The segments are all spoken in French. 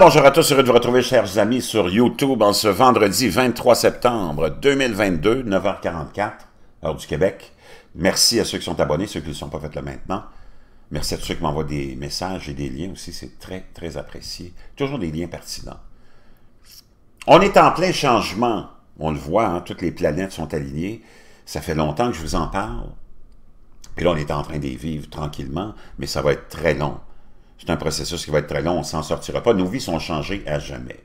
bonjour à tous, heureux de vous retrouver chers amis sur YouTube en ce vendredi 23 septembre 2022, 9h44, heure du Québec. Merci à ceux qui sont abonnés, ceux qui ne sont pas faits le maintenant. Merci à tous ceux qui m'envoient des messages et des liens aussi, c'est très très apprécié. Toujours des liens pertinents. On est en plein changement, on le voit, hein, toutes les planètes sont alignées. Ça fait longtemps que je vous en parle. Et là, on est en train de vivre tranquillement, mais ça va être très long. C'est un processus qui va être très long, on ne s'en sortira pas. Nos vies sont changées à jamais.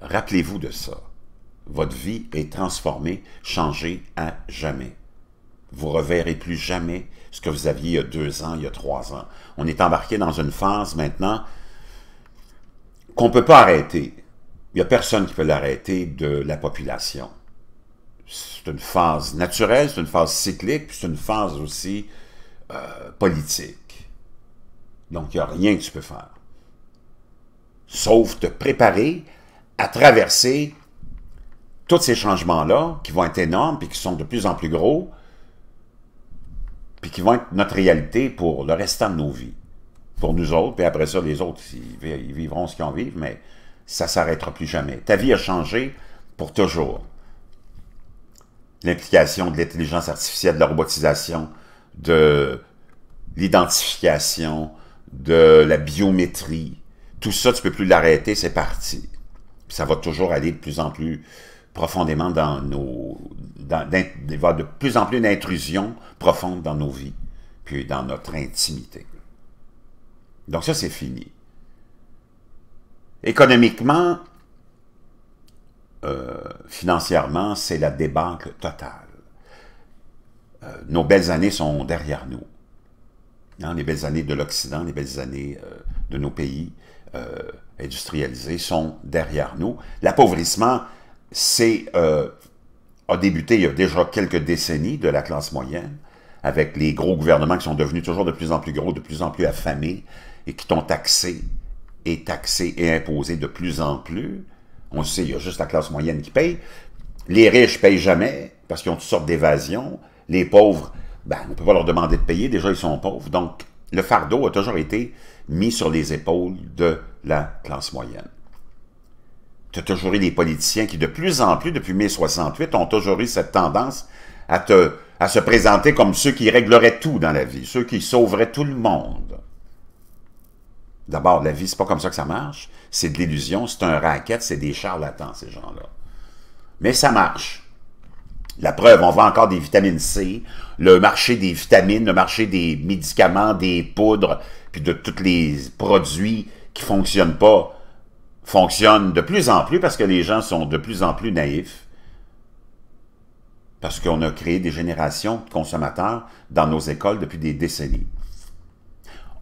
Rappelez-vous de ça. Votre vie est transformée, changée à jamais. Vous reverrez plus jamais ce que vous aviez il y a deux ans, il y a trois ans. On est embarqué dans une phase maintenant qu'on ne peut pas arrêter. Il n'y a personne qui peut l'arrêter de la population. C'est une phase naturelle, c'est une phase cyclique, puis c'est une phase aussi euh, politique. Donc, il n'y a rien que tu peux faire. Sauf te préparer à traverser tous ces changements-là, qui vont être énormes, et qui sont de plus en plus gros, puis qui vont être notre réalité pour le restant de nos vies. Pour nous autres, puis après ça, les autres, ils vivront ce qu'ils en vivent, mais ça ne s'arrêtera plus jamais. Ta vie a changé pour toujours. L'implication de l'intelligence artificielle, de la robotisation, de l'identification, de la biométrie. Tout ça, tu peux plus l'arrêter, c'est parti. Ça va toujours aller de plus en plus profondément dans nos... Dans, de plus en plus d'intrusion profonde dans nos vies, puis dans notre intimité. Donc ça, c'est fini. Économiquement, euh, financièrement, c'est la débanque totale. Euh, nos belles années sont derrière nous. Hein, les belles années de l'Occident, les belles années euh, de nos pays euh, industrialisés sont derrière nous. L'appauvrissement euh, a débuté il y a déjà quelques décennies de la classe moyenne, avec les gros gouvernements qui sont devenus toujours de plus en plus gros, de plus en plus affamés, et qui t'ont taxé et taxé et imposé de plus en plus. On sait, il y a juste la classe moyenne qui paye. Les riches payent jamais parce qu'ils ont toutes sortes d'évasions. Les pauvres ben, on ne peut pas leur demander de payer, déjà ils sont pauvres. Donc, le fardeau a toujours été mis sur les épaules de la classe moyenne. Tu as toujours eu des politiciens qui, de plus en plus, depuis 1968, ont toujours eu cette tendance à, à se présenter comme ceux qui régleraient tout dans la vie, ceux qui sauveraient tout le monde. D'abord, la vie, c'est pas comme ça que ça marche. C'est de l'illusion, c'est un racket, c'est des charlatans, ces gens-là. Mais ça marche. La preuve, on vend encore des vitamines C, le marché des vitamines, le marché des médicaments, des poudres, puis de tous les produits qui fonctionnent pas, fonctionnent de plus en plus parce que les gens sont de plus en plus naïfs. Parce qu'on a créé des générations de consommateurs dans nos écoles depuis des décennies.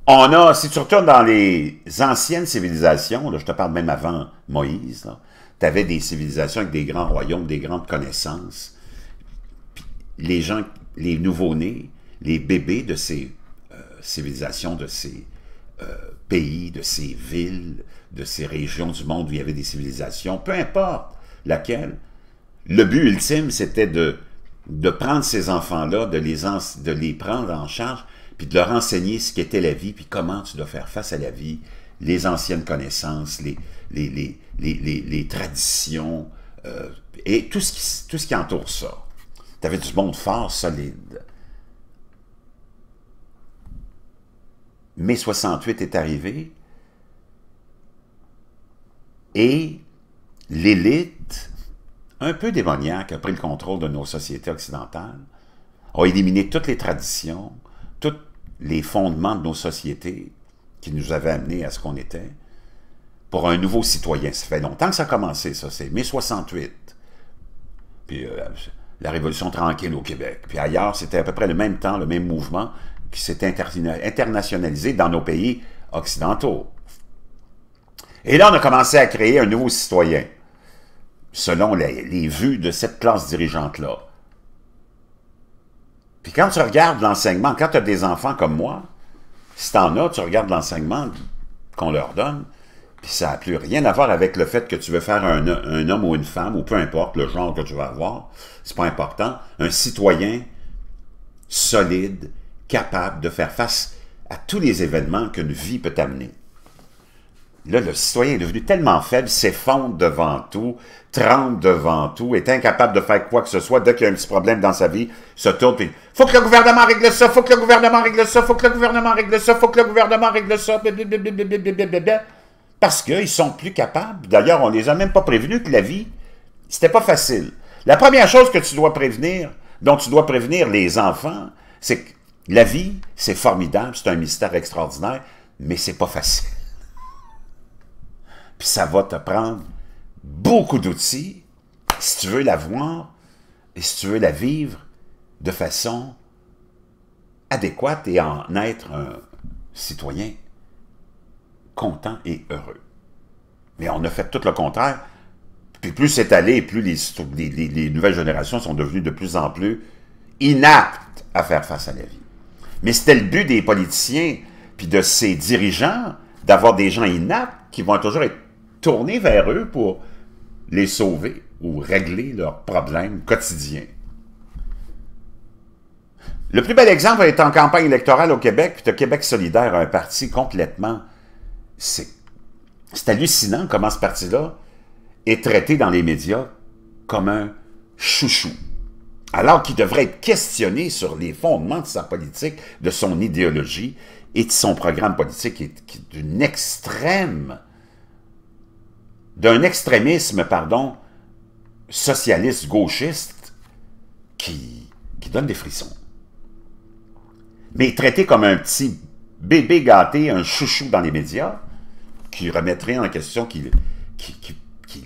On a, si tu retournes dans les anciennes civilisations, je te parle même avant Moïse, tu avais des civilisations avec des grands royaumes, des grandes connaissances les gens, les nouveaux-nés, les bébés de ces euh, civilisations, de ces euh, pays, de ces villes, de ces régions du monde où il y avait des civilisations, peu importe laquelle, le but ultime, c'était de, de prendre ces enfants-là, de les, de les prendre en charge, puis de leur enseigner ce qu'était la vie, puis comment tu dois faire face à la vie, les anciennes connaissances, les, les, les, traditions, euh, et tout ce, qui, tout ce qui entoure ça. Tu avais du monde fort, solide. Mai 68 est arrivé et l'élite, un peu démoniaque, a pris le contrôle de nos sociétés occidentales, a éliminé toutes les traditions, tous les fondements de nos sociétés qui nous avaient amenés à ce qu'on était, pour un nouveau citoyen. Ça fait longtemps que ça a commencé, ça, c'est mai 68. Puis, euh, la Révolution tranquille au Québec. Puis ailleurs, c'était à peu près le même temps, le même mouvement qui s'est internationalisé dans nos pays occidentaux. Et là, on a commencé à créer un nouveau citoyen, selon les, vues de cette classe dirigeante-là. Puis quand tu regardes l'enseignement, quand tu as des enfants comme moi, si en as, tu regardes l'enseignement qu'on leur donne, puis ça n'a plus rien à voir avec le fait que tu veux faire un, homme ou une femme, ou peu importe le genre que tu vas avoir. C'est pas important. Un citoyen solide, capable de faire face à tous les événements qu'une vie peut amener. Là, le citoyen est devenu tellement faible, s'effondre devant tout, tremble devant tout, est incapable de faire quoi que ce soit dès qu'il y a un petit problème dans sa vie, se tourne et Il faut que le gouvernement règle ça, faut que le gouvernement règle ça, faut que le gouvernement règle ça, faut que le gouvernement règle ça parce qu'ils sont plus capables. D'ailleurs, on les a même pas prévenus que la vie, c'était pas facile. La première chose que tu dois prévenir, dont tu dois prévenir les enfants, c'est que la vie, c'est formidable, c'est un mystère extraordinaire, mais c'est pas facile. Puis ça va te prendre beaucoup d'outils si tu veux la voir et si tu veux la vivre de façon adéquate et en être un citoyen content et heureux. Mais on a fait tout le contraire. Puis plus c'est allé, plus les, nouvelles générations sont devenues de plus en plus inaptes à faire face à la vie. Mais c'était le but des politiciens, puis de ces dirigeants, d'avoir des gens inaptes qui vont toujours être tournés vers eux pour les sauver ou régler leurs problèmes quotidiens. Le plus bel exemple est en campagne électorale au Québec, puis de Québec solidaire, un parti complètement c'est hallucinant comment ce parti-là est traité dans les médias comme un chouchou, alors qu'il devrait être questionné sur les fondements de sa politique, de son idéologie et de son programme politique qui est d'une extrême, d'un extrémisme, pardon, socialiste gauchiste qui, qui donne des frissons. Mais traité comme un petit bébé gâté, un chouchou dans les médias, qui remettrait en question, qui,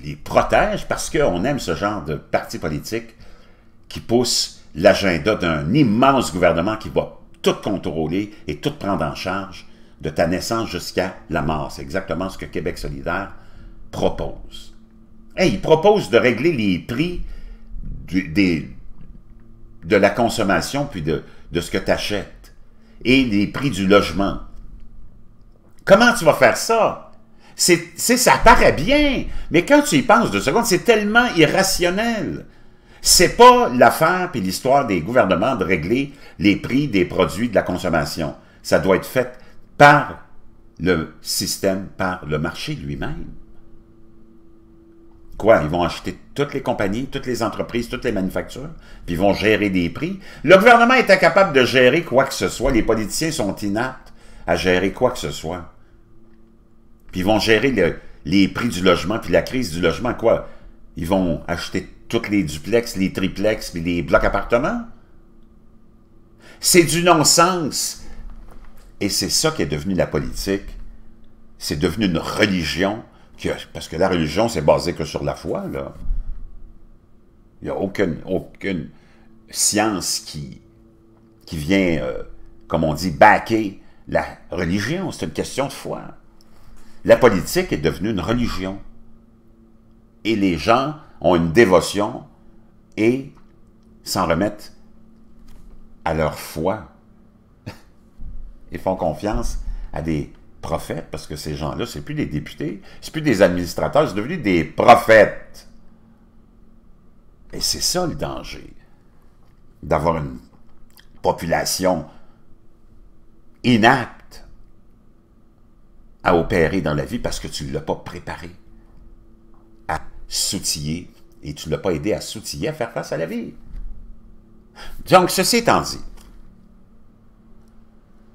les protège, parce qu'on aime ce genre de parti politique qui pousse l'agenda d'un immense gouvernement qui va tout contrôler et tout prendre en charge de ta naissance jusqu'à la mort. C'est exactement ce que Québec solidaire propose. Et il propose de régler les prix de la consommation puis de ce que tu achètes et les prix du logement. Comment tu vas faire ça? C'est, ça paraît bien, mais quand tu y penses deux secondes, c'est tellement irrationnel. C'est pas l'affaire puis l'histoire des gouvernements de régler les prix des produits de la consommation. Ça doit être fait par le système, par le marché lui-même. Quoi, ils vont acheter toutes les compagnies, toutes les entreprises, toutes les manufactures, puis ils vont gérer des prix. Le gouvernement est incapable de gérer quoi que ce soit. Les politiciens sont inaptes à gérer quoi que ce soit. Puis ils vont gérer les prix du logement, puis la crise du logement, quoi. Ils vont acheter toutes les duplex, les triplex, puis les blocs appartements. C'est du non-sens. Et c'est ça qui est devenu la politique. C'est devenu une religion, parce que la religion, c'est basé que sur la foi, là. Il n'y a aucune, aucune science qui, qui vient, euh, comme on dit, baquer la religion. C'est une question de foi. La politique est devenue une religion. Et les gens ont une dévotion et s'en remettent à leur foi. Ils font confiance à des prophètes, parce que ces gens-là, c'est plus des députés, c'est plus des administrateurs, c'est devenu des prophètes. Et c'est ça le danger, d'avoir une population inacte à opérer dans la vie parce que tu ne l'as pas préparé à s'outiller et tu ne l'as pas aidé à s'outiller à faire face à la vie. Donc, ceci étant dit,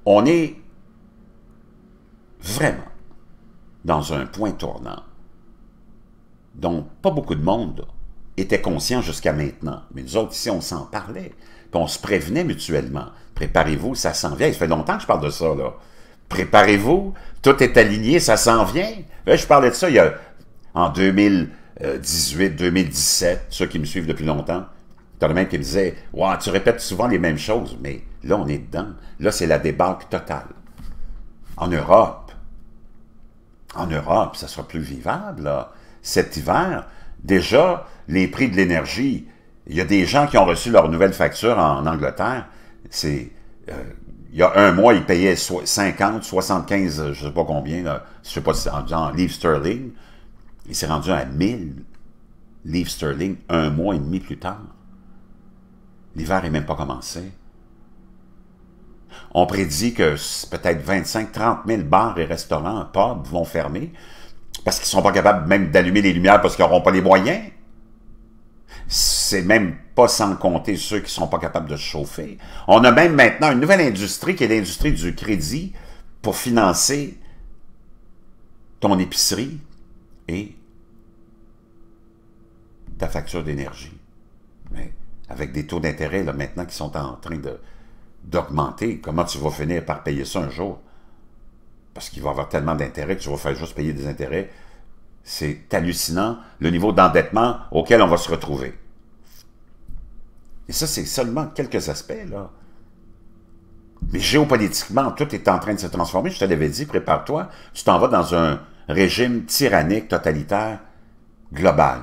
on est vraiment dans un point tournant dont pas beaucoup de monde était conscient jusqu'à maintenant. Mais nous autres, ici, on s'en parlait, puis on se prévenait mutuellement. Préparez-vous, ça s'en vient. Il fait longtemps que je parle de ça, là préparez-vous, tout est aligné, ça s'en vient. Eh, je parlais de ça il y a, en 2018, 2017, ceux qui me suivent depuis longtemps, dans le même qui me disait tu répètes souvent les mêmes choses, mais là, on est dedans. Là, c'est la débâcle totale. En Europe, en Europe, ça sera plus vivable, Cet hiver, déjà, les prix de l'énergie, il y a des gens qui ont reçu leur nouvelle facture en Angleterre, c'est euh, il y a un mois, il payait 50, 75, euh, je ne sais pas combien, je ne sais pas si c'est en livres sterling. Il s'est rendu à 1000 livres sterling un mois et demi plus tard. L'hiver n'est même pas commencé. On prédit que peut-être 25-30 000 bars et restaurants, pubs vont fermer parce qu'ils ne sont pas capables même d'allumer les lumières parce qu'ils n'auront pas les moyens c'est même pas sans compter ceux qui sont pas capables de se chauffer. On a même maintenant une nouvelle industrie qui est l'industrie du crédit pour financer ton épicerie et ta facture d'énergie. Mais avec des taux d'intérêt maintenant qui sont en train d'augmenter, comment tu vas finir par payer ça un jour? Parce qu'il va y avoir tellement d'intérêts que tu vas faire juste payer des intérêts c'est hallucinant le niveau d'endettement auquel on va se retrouver. Et ça, c'est seulement quelques aspects, là. Mais géopolitiquement, tout est en train de se transformer. Je te l'avais dit, prépare-toi. Tu t'en vas dans un régime tyrannique, totalitaire, global.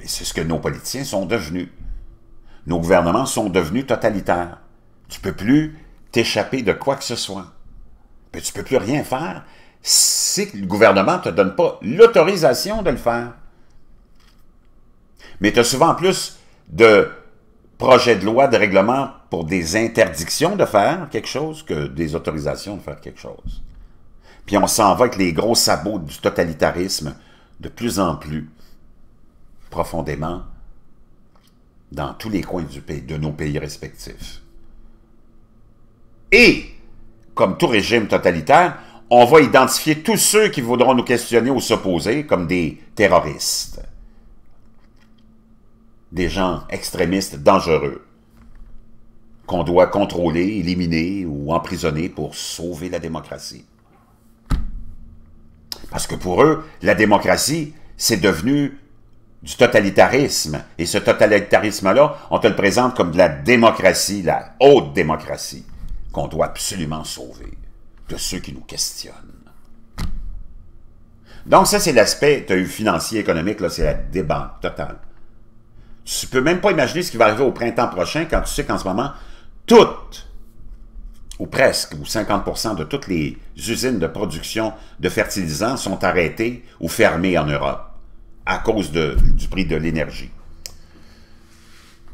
Et c'est ce que nos politiciens sont devenus. Nos gouvernements sont devenus totalitaires. Tu ne peux plus t'échapper de quoi que ce soit. Mais tu ne peux plus rien faire si le gouvernement ne te donne pas l'autorisation de le faire. Mais tu as souvent plus de projets de loi, de règlements pour des interdictions de faire quelque chose que des autorisations de faire quelque chose. Puis on s'en va avec les gros sabots du totalitarisme de plus en plus profondément dans tous les coins du pays, de nos pays respectifs. Et, comme tout régime totalitaire, on va identifier tous ceux qui voudront nous questionner ou s'opposer comme des terroristes, des gens extrémistes dangereux qu'on doit contrôler, éliminer ou emprisonner pour sauver la démocratie. Parce que pour eux, la démocratie, c'est devenu du totalitarisme. Et ce totalitarisme-là, on te le présente comme de la démocratie, la haute démocratie, qu'on doit absolument sauver de ceux qui nous questionnent. Donc ça, c'est l'aspect, financier, économique, c'est la débanque totale. Tu peux même pas imaginer ce qui va arriver au printemps prochain quand tu sais qu'en ce moment, toutes, ou presque, ou 50% de toutes les usines de production de fertilisants sont arrêtées ou fermées en Europe à cause du prix de l'énergie.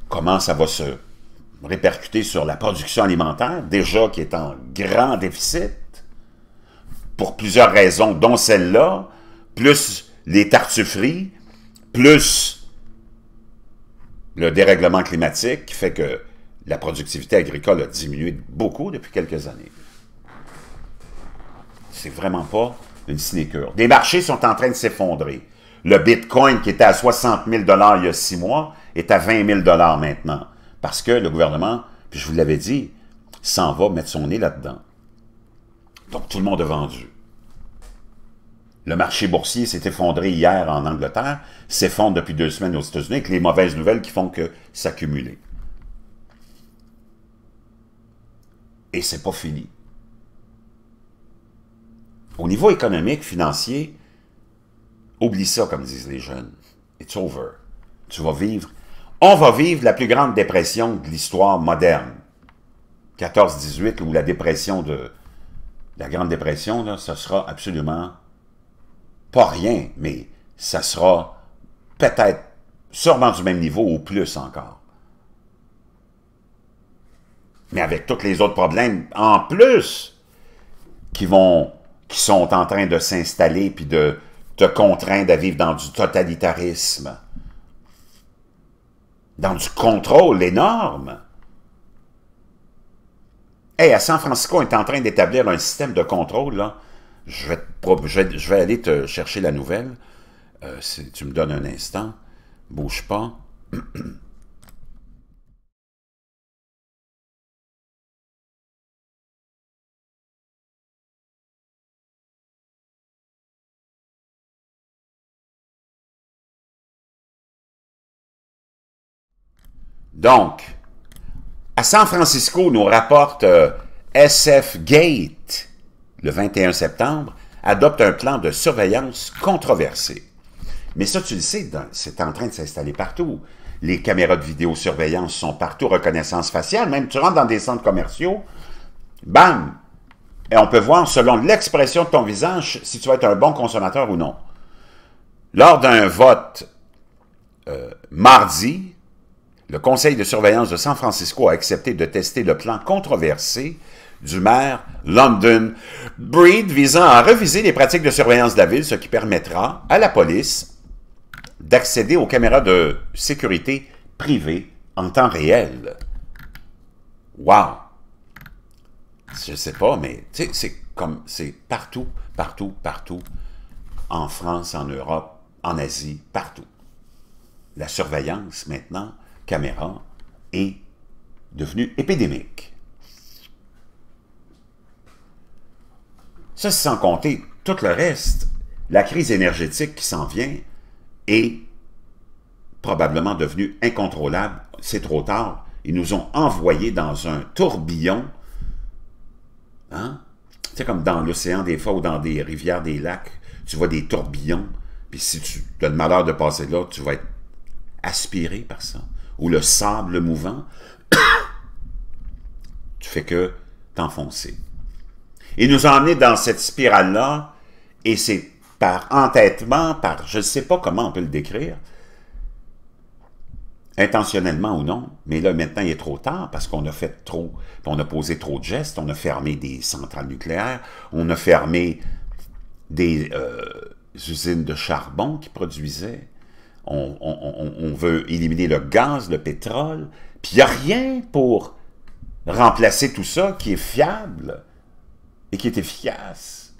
Comment ça va se répercuter sur la production alimentaire, déjà qui est en grand déficit, pour plusieurs raisons, dont celle-là, plus les tartufferies, plus le dérèglement climatique qui fait que la productivité agricole a diminué beaucoup depuis quelques années. C'est vraiment pas une sinécure. Des marchés sont en train de s'effondrer. Le Bitcoin, qui était à 60 000 il y a six mois, est à 20 000 maintenant. Parce que le gouvernement, puis je vous l'avais dit, s'en va mettre son nez là-dedans. Donc tout le monde a vendu. Le marché boursier s'est effondré hier en Angleterre, s'effondre depuis deux semaines aux États-Unis, avec les mauvaises nouvelles qui font que s'accumuler. Et c'est pas fini. Au niveau économique, financier, oublie ça, comme disent les jeunes. It's over. Tu vas vivre. On va vivre la plus grande dépression de l'histoire moderne. 14-18, ou la dépression de la Grande Dépression, là, ça sera absolument pas rien, mais ça sera peut-être sûrement du même niveau ou plus encore. Mais avec tous les autres problèmes en plus qui vont qui sont en train de s'installer puis de te contraindre à vivre dans du totalitarisme, dans du contrôle énorme. Hey, à San Francisco, on est en train d'établir un système de contrôle, là. Je vais, aller te chercher la nouvelle. Euh, tu me donnes un instant. Bouge pas. Donc, à San Francisco, nous rapporte euh, SF Gate, le 21 septembre, adopte un plan de surveillance controversé. Mais ça, tu le sais, c'est en train de s'installer partout. Les caméras de vidéosurveillance sont partout, reconnaissance faciale, même tu rentres dans des centres commerciaux, bam! Et on peut voir, selon l'expression de ton visage, si tu vas être un bon consommateur ou non. Lors d'un vote euh, mardi, le conseil de surveillance de San Francisco a accepté de tester le plan controversé du maire London Breed visant à reviser les pratiques de surveillance de la ville, ce qui permettra à la police d'accéder aux caméras de sécurité privées en temps réel. Wow! Je ne sais pas, mais c'est comme c'est partout, partout, partout, en France, en Europe, en Asie, partout. La surveillance maintenant caméra est devenu épidémique. Ça, sans compter tout le reste, la crise énergétique qui s'en vient est probablement devenue incontrôlable. C'est trop tard. Ils nous ont envoyés dans un tourbillon. C'est hein? comme dans l'océan des fois ou dans des rivières, des lacs. Tu vois des tourbillons. Puis si tu as le malheur de passer là, tu vas être aspiré par ça ou le sable mouvant, tu fais que t'enfoncer. Il nous a emmenés dans cette spirale-là, et c'est par entêtement, par je ne sais pas comment on peut le décrire, intentionnellement ou non, mais là maintenant il est trop tard parce qu'on a fait trop, on a posé trop de gestes, on a fermé des centrales nucléaires, on a fermé des euh, usines de charbon qui produisaient on, veut éliminer le gaz, le pétrole, puis il n'y a rien pour remplacer tout ça qui est fiable et qui est efficace.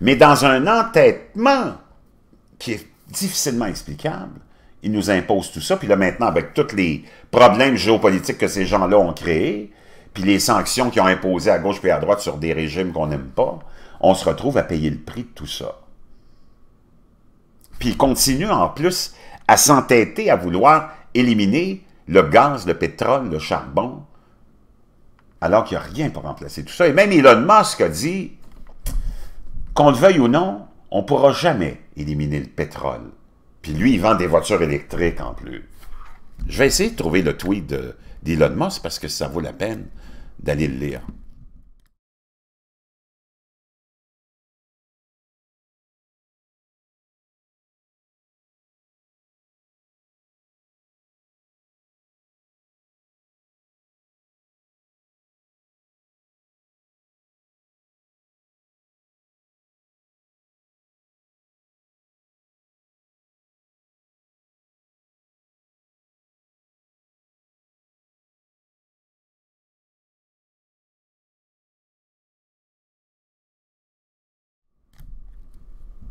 Mais dans un entêtement qui est difficilement explicable, ils nous imposent tout ça. Puis là, maintenant, avec tous les problèmes géopolitiques que ces gens-là ont créés, puis les sanctions qu'ils ont imposées à gauche et à droite sur des régimes qu'on n'aime pas, on se retrouve à payer le prix de tout ça. Puis il continue en plus à s'entêter à vouloir éliminer le gaz, le pétrole, le charbon, alors qu'il n'y a rien pour remplacer tout ça. Et même Elon Musk a dit, qu'on le veuille ou non, on ne pourra jamais éliminer le pétrole. Puis lui, il vend des voitures électriques en plus. Je vais essayer de trouver le tweet d'Elon Musk parce que ça vaut la peine d'aller le lire.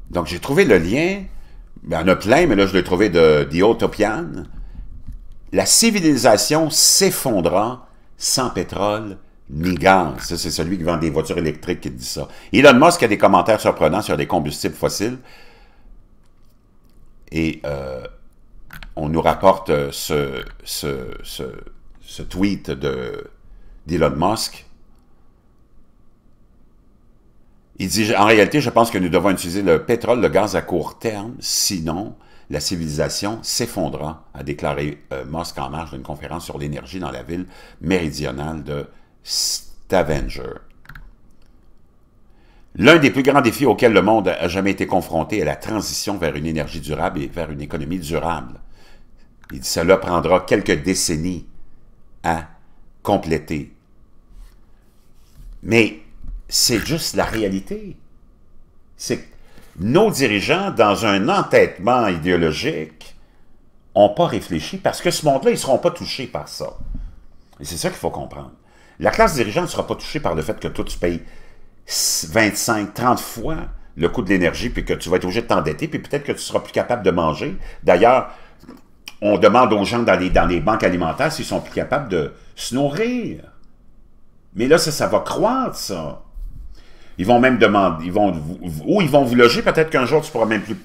Donc, j'ai trouvé le lien. Il y en a plein, mais là, je l'ai trouvé de The La civilisation s'effondra sans pétrole ni gaz. Ça, c'est celui qui vend des voitures électriques qui dit ça. Elon Musk a des commentaires surprenants sur les combustibles fossiles. Et euh, on nous rapporte euh, ce, ce, tweet d'Elon Musk Il dit, en réalité, je pense que nous devons utiliser le pétrole, le gaz à court terme, sinon la civilisation s'effondrera, a déclaré euh, en marge d'une conférence sur l'énergie dans la ville méridionale de Stavanger. L'un des plus grands défis auxquels le monde a jamais été confronté est la transition vers une énergie durable et vers une économie durable. Il dit cela prendra quelques décennies à compléter. Mais c'est juste la réalité. C'est nos dirigeants, dans un entêtement idéologique, n'ont pas réfléchi parce que ce monde-là, ils ne seront pas touchés par ça. Et c'est ça qu'il faut comprendre. La classe dirigeante ne sera pas touchée par le fait que toi, tu payes 25, 30 fois le coût de l'énergie, puis que tu vas être obligé de t'endetter, puis peut-être que tu seras plus capable de manger. D'ailleurs, on demande aux gens dans les, dans les banques alimentaires s'ils sont plus capables de se nourrir. Mais là, ça va croître, ça. Ils vont même demander, ils vont, ou ils vont vous loger, peut-être qu'un jour, tu pourras même plus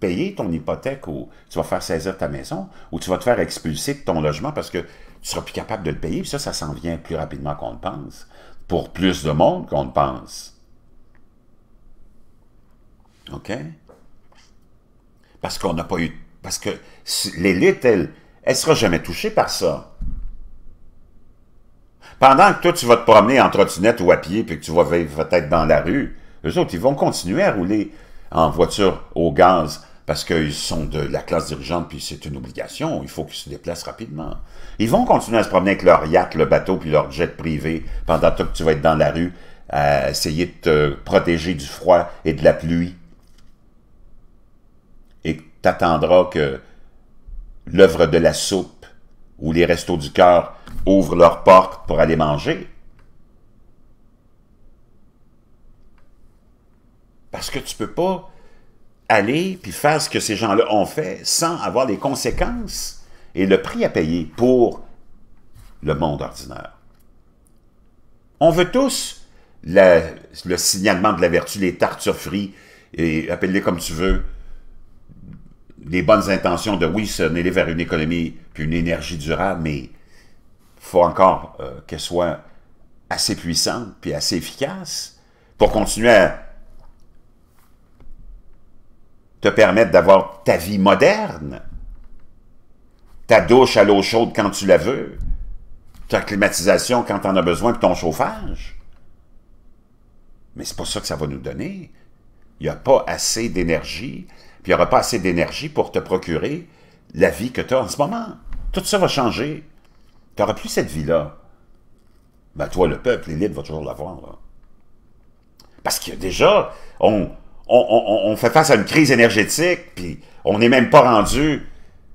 payer ton hypothèque ou tu vas faire saisir ta maison ou tu vas te faire expulser de ton logement parce que tu seras plus capable de le payer. ça, ça s'en vient plus rapidement qu'on le pense, pour plus de monde qu'on le pense. OK? Parce qu'on n'a pas eu... Parce que l'élite, elle, elle sera jamais touchée par ça. Pendant que toi, tu vas te promener en trottinette ou à pied, puis que tu vas vivre peut-être dans la rue, eux autres, ils vont continuer à rouler en voiture au gaz parce qu'ils sont de la classe dirigeante, puis c'est une obligation, il faut qu'ils se déplacent rapidement. Ils vont continuer à se promener avec leur yacht, le bateau, puis leur jet privé pendant que tu vas être dans la rue à essayer de te protéger du froid et de la pluie. Et attendras que l'œuvre de la soupe ou les restos du cœur ouvrent leurs portes pour aller manger. Parce que tu ne peux pas aller puis faire ce que ces gens-là ont fait sans avoir les conséquences et le prix à payer pour le monde ordinaire. On veut tous le signalement de la vertu, les tartufferies, et appelle-les comme tu veux, les bonnes intentions de oui, aller vers une économie puis une énergie durable, mais faut encore euh, qu'elle soit assez puissante puis assez efficace pour continuer à te permettre d'avoir ta vie moderne, ta douche à l'eau chaude quand tu la veux, ta climatisation quand tu en as besoin, puis ton chauffage. Mais c'est pas ça que ça va nous donner. Il n'y a pas assez d'énergie, puis il n'y aura pas assez d'énergie pour te procurer la vie que tu as en ce moment. Tout ça va changer. Tu n'auras plus cette vie-là. Ben toi, le peuple, l'élite va toujours l'avoir. Parce que déjà, on, on, on, fait face à une crise énergétique, puis on n'est même pas rendu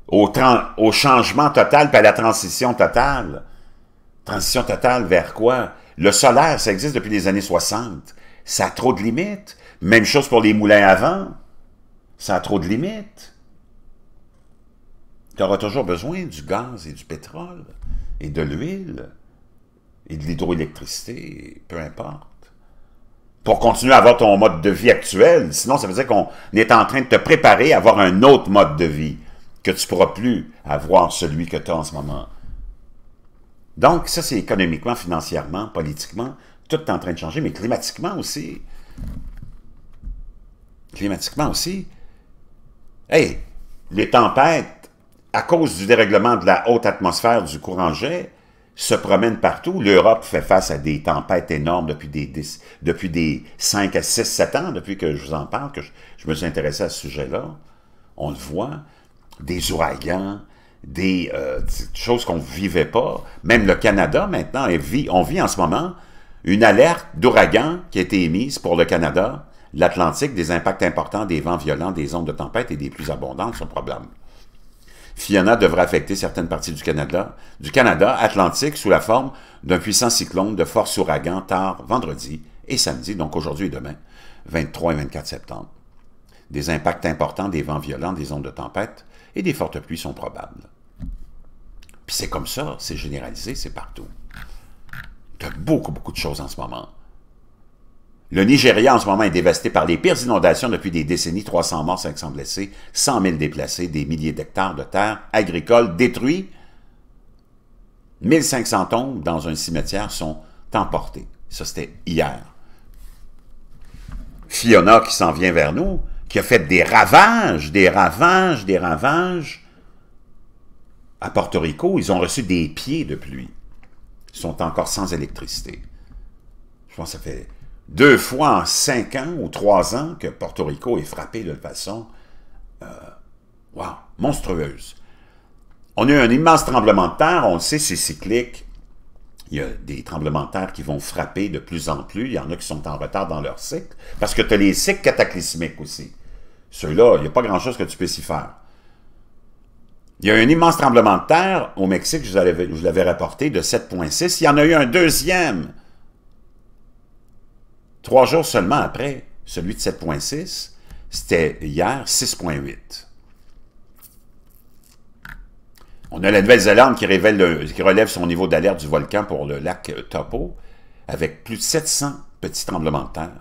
au, au changement total, puis à la transition totale. Transition totale vers quoi? Le solaire, ça existe depuis les années 60. Ça a trop de limites. Même chose pour les moulins à vent. Ça a trop de limites. Tu auras toujours besoin du gaz et du pétrole et de l'huile et de l'hydroélectricité, peu importe. Pour continuer à avoir ton mode de vie actuel, sinon ça veut dire qu'on est en train de te préparer à avoir un autre mode de vie que tu ne pourras plus avoir celui que tu as en ce moment. Donc ça c'est économiquement, financièrement, politiquement, tout est en train de changer, mais climatiquement aussi. Climatiquement aussi. Hey, les tempêtes, à cause du dérèglement de la haute atmosphère du courant jet, se promène partout. L'Europe fait face à des tempêtes énormes depuis des, depuis des 5 à 6, 7 ans, depuis que je vous en parle, que je, me suis intéressé à ce sujet-là. On le voit, des ouragans, des, euh, choses qu'on ne vivait pas. Même le Canada, maintenant, on vit en ce moment une alerte d'ouragan qui a été émise pour le Canada, l'Atlantique, des impacts importants des vents violents, des ondes de tempête et des plus abondantes sont problèmes. Fiona devrait affecter certaines parties du Canada, du Canada atlantique sous la forme d'un puissant cyclone de force ouragan tard vendredi et samedi, donc aujourd'hui et demain, 23 et 24 septembre. Des impacts importants des vents violents, des ondes de tempête et des fortes pluies sont probables. Puis c'est comme ça, c'est généralisé, c'est partout. Il y a beaucoup, beaucoup de choses en ce moment. Le Nigeria, en ce moment, est dévasté par les pires inondations depuis des décennies, 300 morts, 500 blessés, 100 000 déplacés, des milliers d'hectares de terres agricoles détruits. 1500 tombes dans un cimetière sont emportées. Ça, c'était hier. Fiona, qui s'en vient vers nous, qui a fait des ravages, des ravages, des ravages. À Porto Rico, ils ont reçu des pieds de pluie. Ils sont encore sans électricité. Je pense que ça fait deux fois en cinq ans ou trois ans que Porto Rico est frappé de façon euh, monstrueuse. On a eu un immense tremblement de terre, on le sait, c'est cyclique. Il y a des tremblements de terre qui vont frapper de plus en plus. Il y en a qui sont en retard dans leur cycle. Parce que tu as les cycles cataclysmiques aussi. Ceux-là, il n'y a pas grand-chose que tu puisses y faire. Il y a eu un immense tremblement de terre au Mexique, je vous l'avais rapporté, de 7,6. Il y en a eu un deuxième Trois jours seulement après, celui de 7.6, c'était hier 6.8. On a la Nouvelle-Zélande qui, qui, relève son niveau d'alerte du volcan pour le lac Topo, avec plus de 700 petits tremblements de terre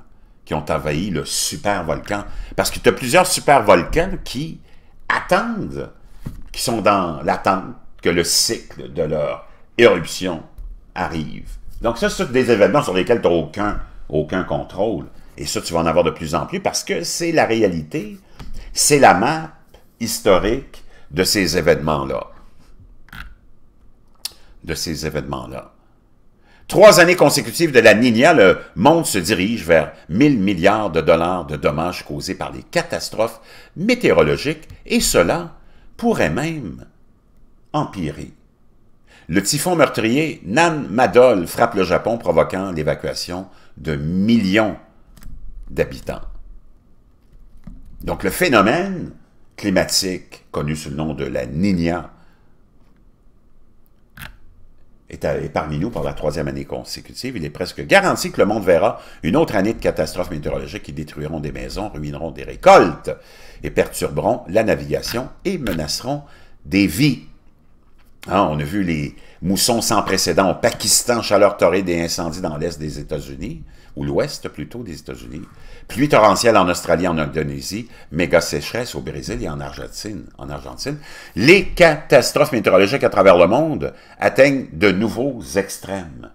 qui ont envahi le super volcan. Parce qu'il y a plusieurs super volcans qui attendent, qui sont dans l'attente que le cycle de leur éruption arrive. Donc ça, c'est des événements sur lesquels tu n'as aucun aucun contrôle. Et ça, tu vas en avoir de plus en plus parce que c'est la réalité, c'est la map historique de ces événements-là. De ces événements-là. Trois années consécutives de la Ninia, le monde se dirige vers 1000 milliards de dollars de dommages causés par les catastrophes météorologiques et cela pourrait même empirer. Le typhon meurtrier Nan Madol frappe le Japon, provoquant l'évacuation de millions d'habitants. Donc le phénomène climatique, connu sous le nom de la Ninia, est, parmi nous pour la troisième année consécutive. Il est presque garanti que le monde verra une autre année de catastrophes météorologiques qui détruiront des maisons, ruineront des récoltes et perturberont la navigation et menaceront des vies. Hein, on a vu les, mousson sans précédent au Pakistan, chaleur torride et incendies dans l'est des États-Unis, ou l'ouest plutôt des États-Unis, pluie torrentielle en Australie, et en Indonésie, méga sécheresse au Brésil et en Argentine. En Argentine. Les catastrophes météorologiques à travers le monde atteignent de nouveaux extrêmes.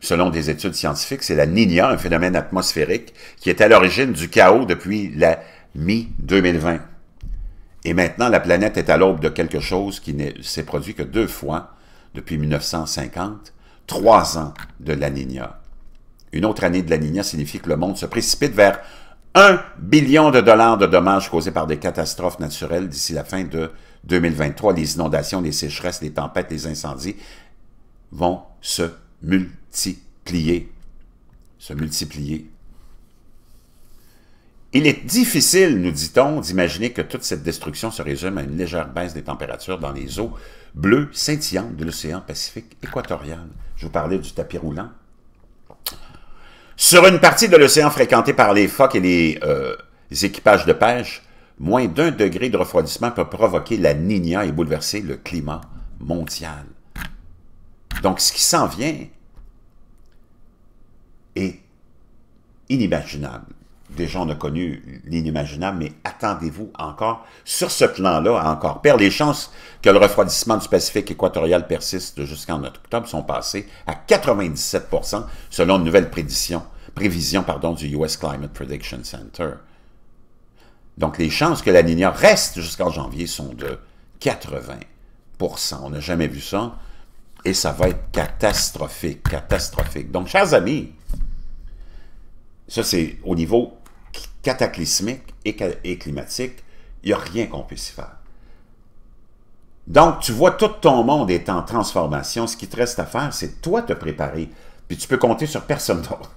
Selon des études scientifiques, c'est la Niña, un phénomène atmosphérique, qui est à l'origine du chaos depuis la mi-2020. Et maintenant, la planète est à l'aube de quelque chose qui ne s'est produit que deux fois depuis 1950, trois ans de la Une autre année de la signifie que le monde se précipite vers un billion de dollars de dommages causés par des catastrophes naturelles d'ici la fin de 2023. Les inondations, les sécheresses, les tempêtes, les incendies vont se multiplier. Se multiplier. Il est difficile, nous dit-on, d'imaginer que toute cette destruction se résume à une légère baisse des températures dans les eaux bleues scintillantes de l'océan Pacifique équatorial. Je vous parlais du tapis roulant. Sur une partie de l'océan fréquentée par les phoques et les, euh, équipages de pêche, moins d'un degré de refroidissement peut provoquer la niña et bouleverser le climat mondial. Donc, ce qui s'en vient est inimaginable déjà on a connu l'inimaginable, mais attendez-vous encore, sur ce plan-là, à encore perdre. Les chances que le refroidissement du Pacifique équatorial persiste jusqu'en octobre sont passées à 97 selon une nouvelle prédiction, prévision pardon, du US Climate Prediction Center. Donc les chances que la ligne reste jusqu'en janvier sont de 80 On n'a jamais vu ça. Et ça va être catastrophique, catastrophique. Donc, chers amis, ça c'est au niveau cataclysmique et, climatique, il n'y a rien qu'on puisse y faire. Donc, tu vois tout ton monde est en transformation. Ce qui te reste à faire, c'est toi te préparer. Puis tu peux compter sur personne d'autre.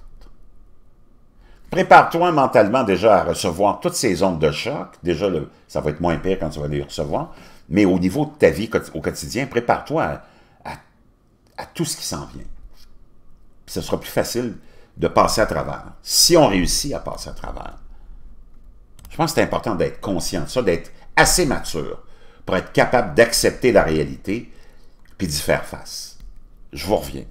Prépare-toi mentalement déjà à recevoir toutes ces ondes de choc. Déjà, ça va être moins pire quand tu vas les recevoir. Mais au niveau de ta vie au quotidien, prépare-toi à, à, tout ce qui s'en vient. Puis ce sera plus facile de passer à travers. Si on réussit à passer à travers, je pense que c'est important d'être conscient de ça, d'être assez mature pour être capable d'accepter la réalité puis d'y faire face. Je vous reviens.